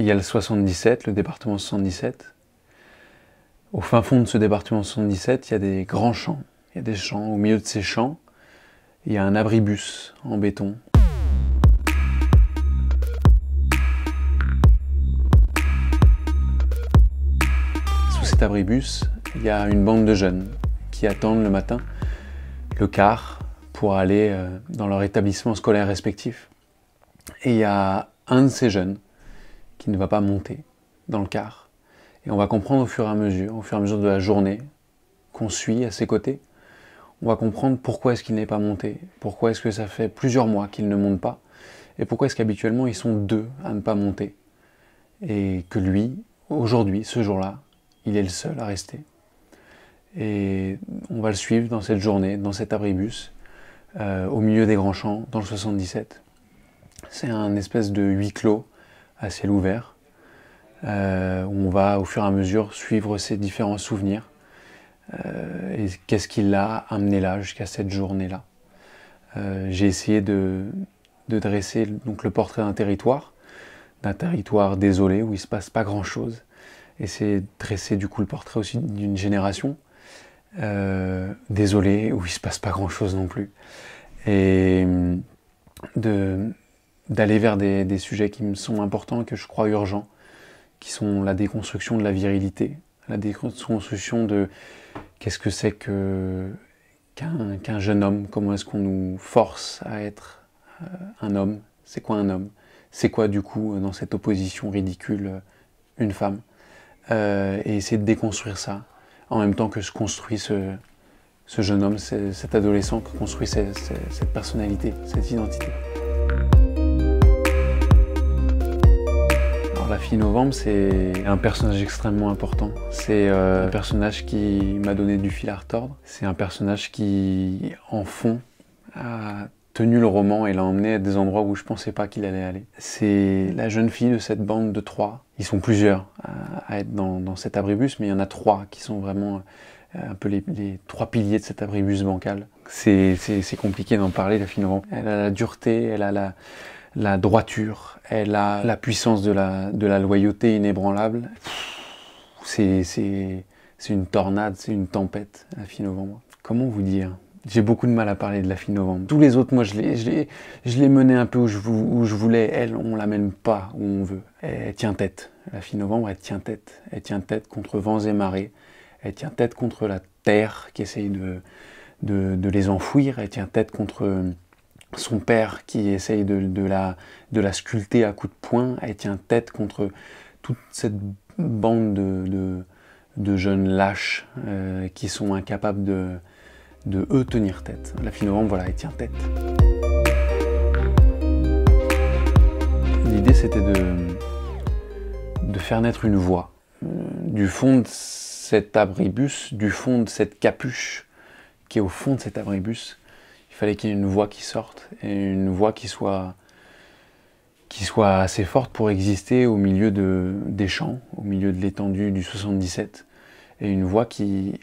il y a le 77, le département 77. Au fin fond de ce département 77, il y a des grands champs. Il y a des champs. Au milieu de ces champs, il y a un abribus en béton. Sous cet abribus, il y a une bande de jeunes qui attendent le matin le car pour aller euh, dans leur établissement scolaire respectif. Et il y a un de ces jeunes qui ne va pas monter dans le car. Et on va comprendre au fur et à mesure, au fur et à mesure de la journée qu'on suit à ses côtés, on va comprendre pourquoi est-ce qu'il n'est pas monté, pourquoi est-ce que ça fait plusieurs mois qu'il ne monte pas, et pourquoi est-ce qu'habituellement ils sont deux à ne pas monter, et que lui, aujourd'hui, ce jour-là, il est le seul à rester. Et on va le suivre dans cette journée, dans cet abribus, euh, au milieu des grands champs, dans le 77. C'est un espèce de huis clos à ciel ouvert. Euh, où on va au fur et à mesure suivre ses différents souvenirs euh, et qu'est-ce qui l'a amené là jusqu'à cette journée-là. Euh, j'ai essayé de, dresser donc, le portrait d'un territoire, d'un territoire désolé où il ne se passe pas grand-chose. Et c'est dresser du coup le portrait aussi d'une génération désolée où il ne se passe pas grand-chose non plus. Et hum, de, d'aller vers des, sujets qui me sont importants que je crois urgents, qui sont la déconstruction de la virilité, la déconstruction de qu'est-ce que c'est que qu'un jeune homme, comment est-ce qu'on nous force à être euh, un homme, c'est quoi un homme, c'est quoi du coup dans cette opposition ridicule euh, une femme, euh, et essayer de déconstruire ça en même temps que se construit ce, ce jeune homme, cet adolescent que construit cette personnalité, cette identité. La fille novembre, c'est un personnage extrêmement important. C'est euh, un personnage qui m'a donné du fil à retordre. C'est un personnage qui, en fond, a tenu le roman et l'a emmené à des endroits où je pensais pas qu'il allait aller. C'est la jeune fille de cette bande de trois. Ils sont plusieurs à, être dans, cet abribus, mais il y en a trois qui sont vraiment euh, un peu les, les trois piliers de cet abribus bancal. C'est compliqué d'en parler, la fille novembre. Elle a la dureté, elle a la la droiture, elle a la puissance de la, de la loyauté inébranlable. C'est une tornade, c'est une tempête, la fin novembre. Comment vous dire j'ai beaucoup de mal à parler de la fin novembre. Tous les autres, moi, je l'ai menée un peu où je, où je voulais. Elle, on l'amène pas où on veut. Elle, tient tête. La fin novembre, elle tient tête. Elle tient tête contre vents et marées. Elle tient tête contre la terre qui essaye de, de, de les enfouir. Elle tient tête contre son père qui essaye de, la, sculpter à coups de poing, elle tient tête contre toute cette bande de, jeunes lâches euh, qui sont incapables de, eux tenir tête. La fille novembre, voilà, elle tient tête. L'idée, c'était de, de faire naître une voix. Euh, du fond de cet abribus, du fond de cette capuche qui est au fond de cet abribus, fallait qu'il y ait une voix qui sorte et une voix qui soit, qui soit assez forte pour exister au milieu de, des champs, au milieu de l'étendue du 77, et une voix qui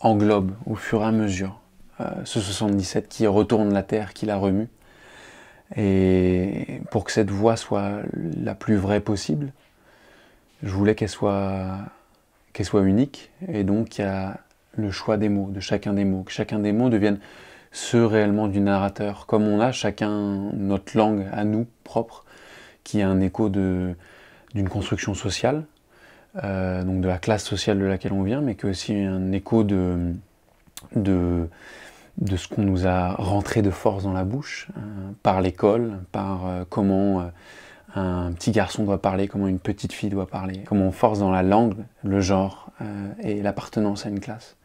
englobe au fur et à mesure euh, ce 77, qui retourne la terre, qui la remue. Et pour que cette voix soit la plus vraie possible, je voulais qu'elle soit, qu'elle soit unique, et donc il y a le choix des mots, de chacun des mots, que chacun des mots devienne ceux réellement du narrateur, comme on a chacun notre langue à nous propre, qui a un écho d'une construction sociale, euh, donc de la classe sociale de laquelle on vient, mais qui a aussi un écho de, de, de ce qu'on nous a rentré de force dans la bouche, euh, par l'école, par euh, comment un petit garçon doit parler, comment une petite fille doit parler, comment on force dans la langue le genre et l'appartenance à une classe.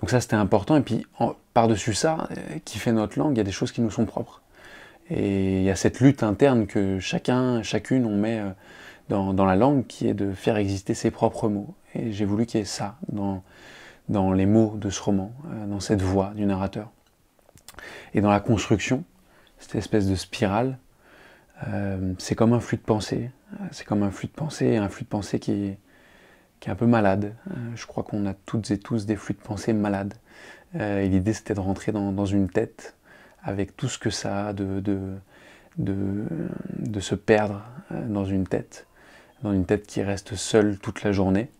Donc ça, c'était important. Et puis, par-dessus ça, euh, qui fait notre langue, il y a des choses qui nous sont propres. Et il y a cette lutte interne que chacun, chacune, on met euh, dans, la langue, qui est de faire exister ses propres mots. Et j'ai voulu qu'il y ait ça dans, les mots de ce roman, euh, dans cette voix du narrateur. Et dans la construction, cette espèce de spirale, c'est comme un flux de pensée. C'est comme un flux de pensée, un flux de pensée qui est qui est un peu malade. Euh, je crois qu'on a toutes et tous des flux de pensée malades. Euh, et l'idée, c'était de rentrer dans, une tête avec tout ce que ça a de, de, de, se perdre euh, dans une tête, dans une tête qui reste seule toute la journée,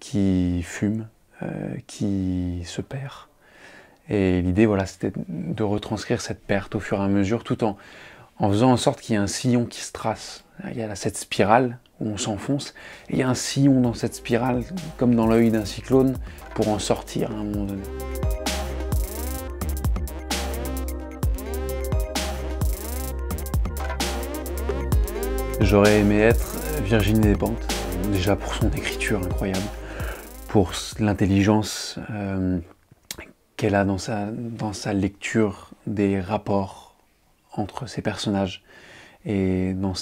qui fume, qui se perd. Et l'idée, voilà, c'était de retranscrire cette perte au fur et à mesure, tout en, en faisant en sorte qu'il y ait un sillon qui se trace. Il y a cette spirale on s'enfonce. et un sillon dans cette spirale, comme dans l'œil d'un cyclone, pour en sortir à un moment donné. J'aurais aimé être Virginie Despentes, déjà pour son écriture incroyable, pour l'intelligence euh, qu'elle a dans sa, dans sa lecture des rapports entre ses personnages et dans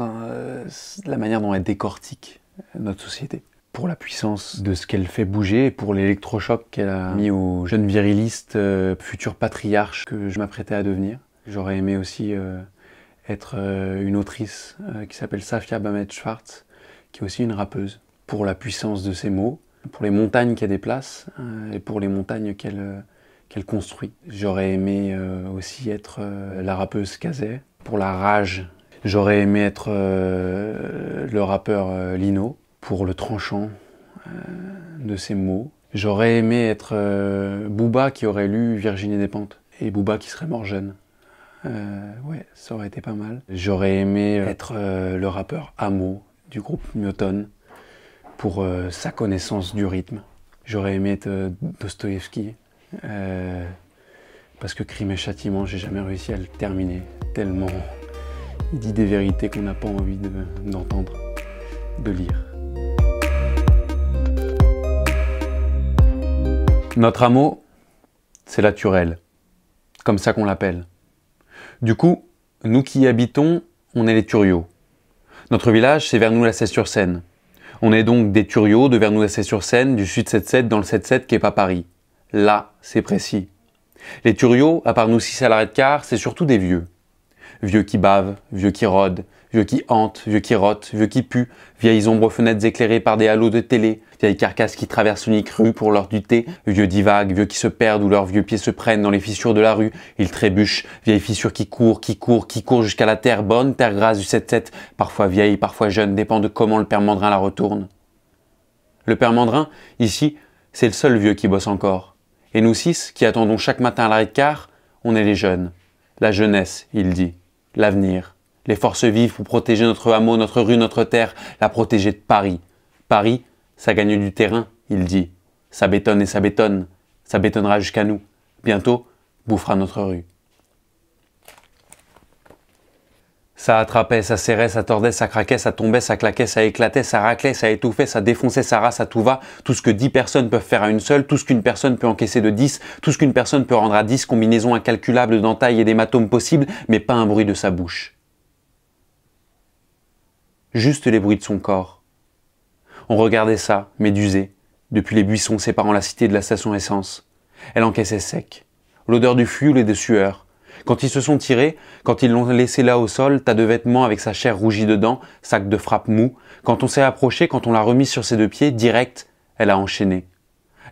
euh, la manière dont elle décortique euh, notre société pour la puissance de ce qu'elle fait bouger pour l'électrochoc qu'elle a mis aux jeunes virilistes, euh, futurs patriarches que je m'apprêtais à devenir. J'aurais aimé aussi être une autrice qui s'appelle Safia Bamet Schwartz, qui est aussi une rappeuse, pour la puissance de ses mots, pour les montagnes qu'elle déplace et pour les montagnes qu'elle construit. J'aurais aimé aussi être la rappeuse Kazé, pour la rage J'aurais aimé être euh, le rappeur euh, Lino pour le tranchant euh, de ses mots. J'aurais aimé être Booba qui aurait lu Virginie des Despentes et Booba qui serait mort jeune. ouais, ça aurait été pas mal. J'aurais aimé être le rappeur Amo du groupe Newton pour sa connaissance du rythme. J'aurais aimé être Dostoevsky parce que Crime et Châtiment, j'ai jamais réussi à le terminer tellement. Il dit des vérités qu'on n'a pas envie d'entendre, de, lire. Notre hameau, c'est la Turelle, comme ça qu'on l'appelle. Du coup, nous qui y habitons, on est les Turiaux. Notre village, c'est Vernou-la-Cesse-sur-Seine. On est donc des Turiaux de Vernou-la-Cesse-sur-Seine, du sud 77 dans le 77 qui est pas Paris. Là, c'est précis. Les Turiaux, à part nous six salariés de car, c'est surtout des vieux vieux qui bavent, vieux qui rôde, vieux qui hante, vieux qui rote, vieux qui pue, vieilles ombres fenêtres éclairées par des halos de télé, vieilles carcasses qui traversent une rue pour leur du thé, vieux divagues, vieux qui se perdent ou leurs vieux pieds se prennent dans les fissures de la rue, ils trébuchent, vieilles fissures qui courent, qui courent, qui courent jusqu'à la terre bonne, terre grasse du 7-7, parfois vieille, parfois jeune, dépend de comment le père Mandrin la retourne. Le père Mandrin, ici, c'est le seul vieux qui bosse encore. Et nous six, qui attendons chaque matin à l'arrêt de car, on est les jeunes. La jeunesse, il dit. L'avenir. Les forces vives pour protéger notre hameau, notre rue, notre terre, la protéger de Paris. Paris, ça gagne du terrain, il dit. Ça bétonne et ça bétonne. Ça bétonnera jusqu'à nous. Bientôt, bouffera notre rue. Ça attrapait, ça serrait, ça tordait, ça craquait, ça tombait, ça claquait, ça éclatait, ça raclait, ça étouffait, ça défonçait, ça race, ça tout va. Tout ce que 10 personnes peuvent faire à une seule, tout ce qu'une personne peut encaisser de 10, tout ce qu'une personne peut rendre à 10, combinaisons incalculables d'entailles et d'hématomes possibles, mais pas un bruit de sa bouche. Juste les bruits de son corps. On regardait ça, médusé, depuis les buissons séparant la cité de la station essence. Elle encaissait sec. L'odeur du fioul et des sueurs, quand ils se sont tirés, quand ils l'ont laissé là au sol, tas de vêtements avec sa chair rougie dedans, sac de frappe mou. Quand on s'est approché, quand on l'a remise sur ses deux pieds, direct, elle a enchaîné.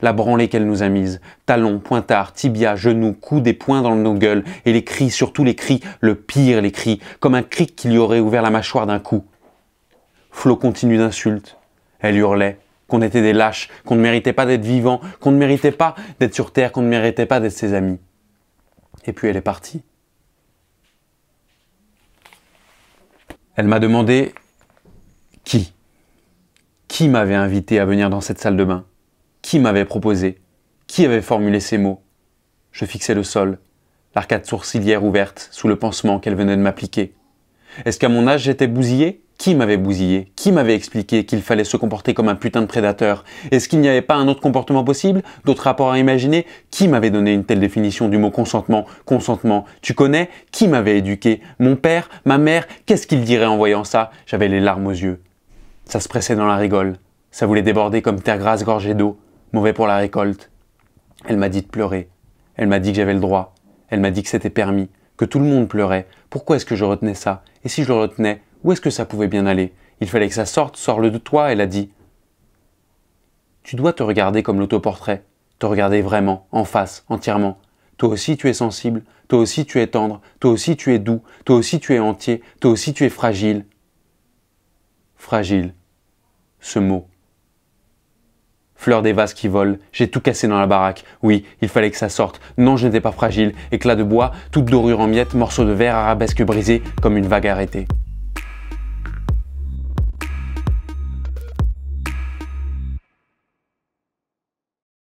La branlée qu'elle nous a mise, talons, pointards, tibia, genoux, coups, des poings dans nos gueules, et les cris, surtout les cris, le pire les cris, comme un cri qui lui aurait ouvert la mâchoire d'un coup. Flo continue d'insulte, Elle hurlait qu'on était des lâches, qu'on ne méritait pas d'être vivants, qu'on ne méritait pas d'être sur Terre, qu'on ne méritait pas d'être ses amis et puis elle est partie. Elle m'a demandé qui Qui m'avait invité à venir dans cette salle de bain Qui m'avait proposé Qui avait formulé ces mots Je fixais le sol, l'arcade sourcilière ouverte sous le pansement qu'elle venait de m'appliquer. Est-ce qu'à mon âge j'étais bousillé qui m'avait bousillé Qui m'avait expliqué qu'il fallait se comporter comme un putain de prédateur Est-ce qu'il n'y avait pas un autre comportement possible D'autres rapports à imaginer Qui m'avait donné une telle définition du mot consentement Consentement, tu connais Qui m'avait éduqué Mon père Ma mère Qu'est-ce qu'il dirait en voyant ça J'avais les larmes aux yeux. Ça se pressait dans la rigole. Ça voulait déborder comme terre grasse gorgée d'eau, mauvais pour la récolte. Elle m'a dit de pleurer. Elle m'a dit que j'avais le droit. Elle m'a dit que c'était permis que tout le monde pleurait. Pourquoi est-ce que je retenais ça Et si je le retenais, où est-ce que ça pouvait bien aller Il fallait que ça sorte, sors-le de toi, elle a dit. Tu dois te regarder comme l'autoportrait, te regarder vraiment, en face, entièrement. Toi aussi tu es sensible, toi aussi tu es tendre, toi aussi tu es doux, toi aussi tu es entier, toi aussi tu es fragile. Fragile. Ce mot fleurs des vases qui volent, j'ai tout cassé dans la baraque. Oui, il fallait que ça sorte. Non, je n'étais pas fragile. Éclat de bois, toute dorure en miettes, morceaux de verre arabesque brisé comme une vague arrêtée.